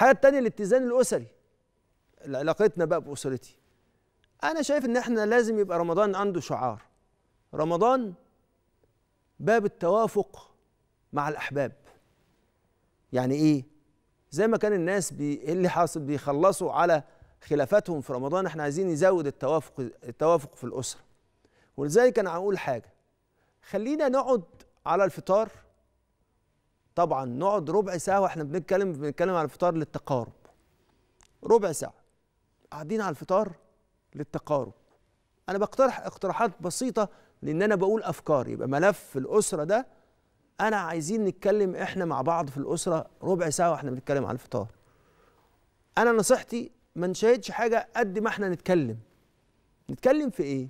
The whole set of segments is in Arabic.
الحاجه الثانيه الاتزان الاسري علاقتنا بقى باسرتي انا شايف ان احنا لازم يبقى رمضان عنده شعار رمضان باب التوافق مع الاحباب يعني ايه زي ما كان الناس بي... إيه اللي حاصل بيخلصوا على خلافاتهم في رمضان احنا عايزين نزود التوافق التوافق في الاسره ولذلك انا هقول حاجه خلينا نقعد على الفطار طبعا نقعد ربع ساعه واحنا بنتكلم بنتكلم على الفطار للتقارب ربع ساعه قاعدين على الفطار للتقارب انا بقترح اقتراحات بسيطه لان انا بقول افكار يبقى ملف الاسره ده انا عايزين نتكلم احنا مع بعض في الاسره ربع ساعه واحنا بنتكلم على الفطار انا نصيحتي ما نشاهدش حاجه قد ما احنا نتكلم نتكلم في ايه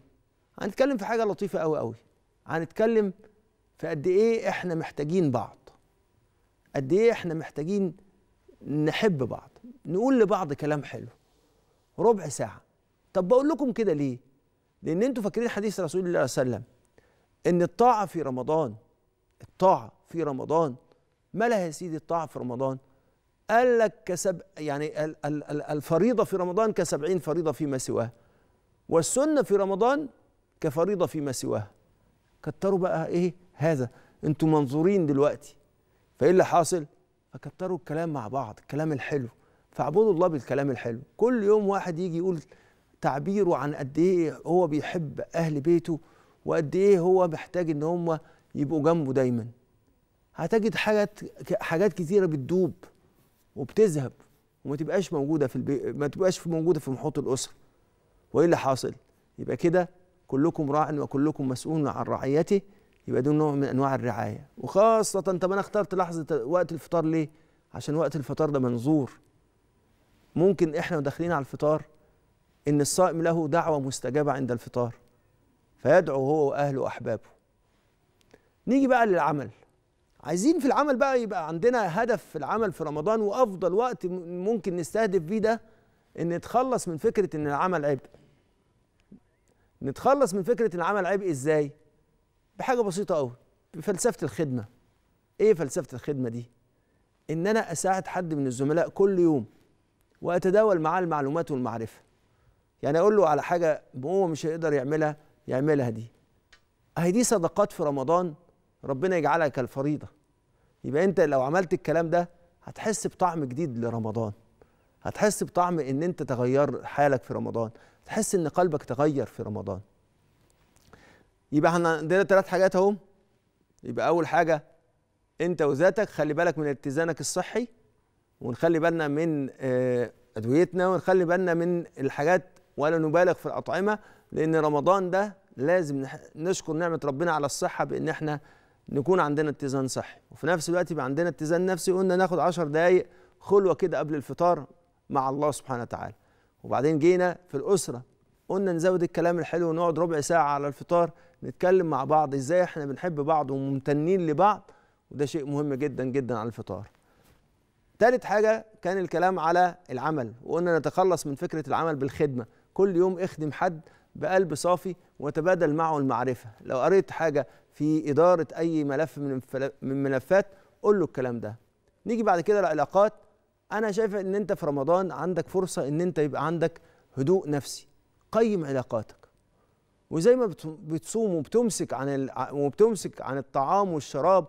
هنتكلم في حاجه لطيفه قوي قوي هنتكلم في قد ايه احنا محتاجين بعض قد ايه احنا محتاجين نحب بعض نقول لبعض كلام حلو ربع ساعه طب بقول لكم كده ليه لان انتوا فاكرين حديث رسول الله صلى الله عليه وسلم ان الطاعه في رمضان الطاعه في رمضان ما لها يا سيدي الطاعه في رمضان قال لك كسب يعني الفريضه في رمضان كسبعين فريضه فيما سواها والسنه في رمضان كفريضه فيما سواها كتروا بقى ايه هذا انتوا منظورين دلوقتي فايه اللي حاصل فكتروا الكلام مع بعض الكلام الحلو فاعبدوا الله بالكلام الحلو كل يوم واحد يجي يقول تعبيره عن قد ايه هو بيحب اهل بيته وقد ايه هو محتاج ان هم يبقوا جنبه دايما هتجد حاجات حاجات كتيره بتدوب وبتذهب وما تبقاش موجوده في البي... ما تبقاش موجوده في محوط الاسره وايه اللي حاصل يبقى كده كلكم راع وكلكم مسؤول عن رعيته يبقى ده نوع من انواع الرعايه وخاصه طب انا اخترت لحظه وقت الفطار ليه عشان وقت الفطار ده منظور ممكن احنا وداخلين على الفطار ان الصائم له دعوه مستجابه عند الفطار فيدعو هو واهله واحبابه نيجي بقى للعمل عايزين في العمل بقى يبقى عندنا هدف في العمل في رمضان وافضل وقت ممكن نستهدف بيه ده ان نتخلص من فكره ان العمل عبء نتخلص من فكره ان العمل عبء ازاي بحاجه بسيطه قوي بفلسفه الخدمه ايه فلسفه الخدمه دي ان انا اساعد حد من الزملاء كل يوم واتداول معاه المعلومات والمعرفه يعني اقول له على حاجه هو مش هيقدر يعملها يعملها دي اهي دي صدقات في رمضان ربنا يجعلها كالفريضه يبقى انت لو عملت الكلام ده هتحس بطعم جديد لرمضان هتحس بطعم ان انت تغير حالك في رمضان هتحس ان قلبك تغير في رمضان يبقى احنا عندنا ثلاث حاجات اهو يبقى اول حاجه انت وذاتك خلي بالك من اتزانك الصحي ونخلي بالنا من آه، ادويتنا ونخلي بالنا من الحاجات ولا نبالغ في الاطعمه لان رمضان ده لازم نشكر نعمه ربنا على الصحه بان احنا نكون عندنا اتزان صحي وفي نفس الوقت يبقى عندنا اتزان نفسي قلنا ناخد 10 دقائق خلوه كده قبل الفطار مع الله سبحانه وتعالى وبعدين جينا في الاسره قلنا نزود الكلام الحلو ونقعد ربع ساعه على الفطار نتكلم مع بعض ازاي احنا بنحب بعض وممتنين لبعض وده شيء مهم جدا جدا على الفطار تالت حاجة كان الكلام على العمل وقلنا نتخلص من فكرة العمل بالخدمة كل يوم اخدم حد بقلب صافي وتبادل معه المعرفة لو قريت حاجة في إدارة أي ملف من ملفات قول له الكلام ده نيجي بعد كده العلاقات أنا شايف إن أنت في رمضان عندك فرصة إن أنت يبقى عندك هدوء نفسي قيم علاقاتك وزي ما بتصوم وبتمسك عن وبتمسك عن الطعام والشراب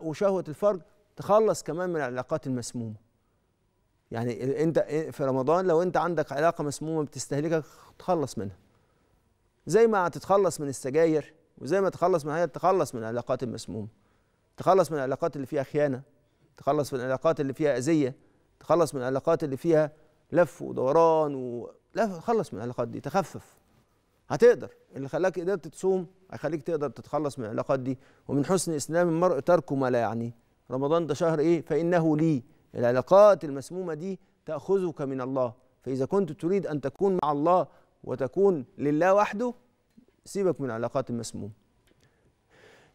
وشهوه الفرج تخلص كمان من العلاقات المسمومه يعني انت في رمضان لو انت عندك علاقه مسمومه بتستهلكك تخلص منها زي ما هتتخلص من السجاير وزي ما تخلص من هي تخلص من العلاقات المسمومه تخلص من العلاقات اللي فيها خيانه تخلص من العلاقات اللي فيها اذيه تخلص من العلاقات اللي فيها لف ودوران و... لا خلص من العلاقات دي تخفف هتقدر اللي خلاك قدرت تصوم هيخليك تقدر تتخلص من العلاقات دي ومن حسن اسلام المرء تركه ما لا يعنيه رمضان ده شهر ايه فانه لي العلاقات المسمومه دي تاخذك من الله فاذا كنت تريد ان تكون مع الله وتكون لله وحده سيبك من العلاقات المسمومه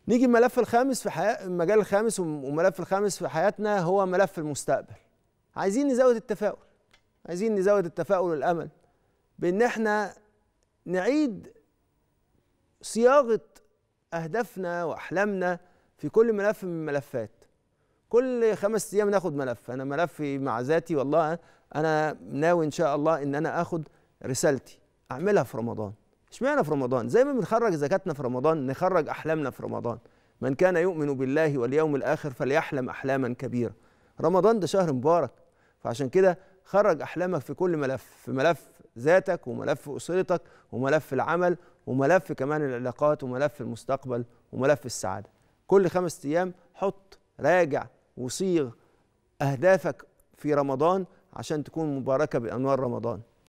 نيجي الملف الخامس في حياة المجال الخامس والملف الخامس في حياتنا هو ملف المستقبل عايزين نزود التفاؤل عايزين نزود التفاؤل والامل بان احنا نعيد صياغه اهدافنا واحلامنا في كل ملف من الملفات كل خمس ايام ناخد ملف انا ملفي مع ذاتي والله انا ناوي ان شاء الله ان انا اخد رسالتي اعملها في رمضان اشمعنى في رمضان زي ما بنخرج زكاتنا في رمضان نخرج احلامنا في رمضان من كان يؤمن بالله واليوم الاخر فليحلم احلاما كبيره رمضان ده شهر مبارك فعشان كده خرج احلامك في كل ملف في ملف ذاتك وملف اسرتك وملف العمل وملف كمان العلاقات وملف المستقبل وملف السعاده كل خمس ايام حط راجع وصيغ اهدافك في رمضان عشان تكون مباركه بانوار رمضان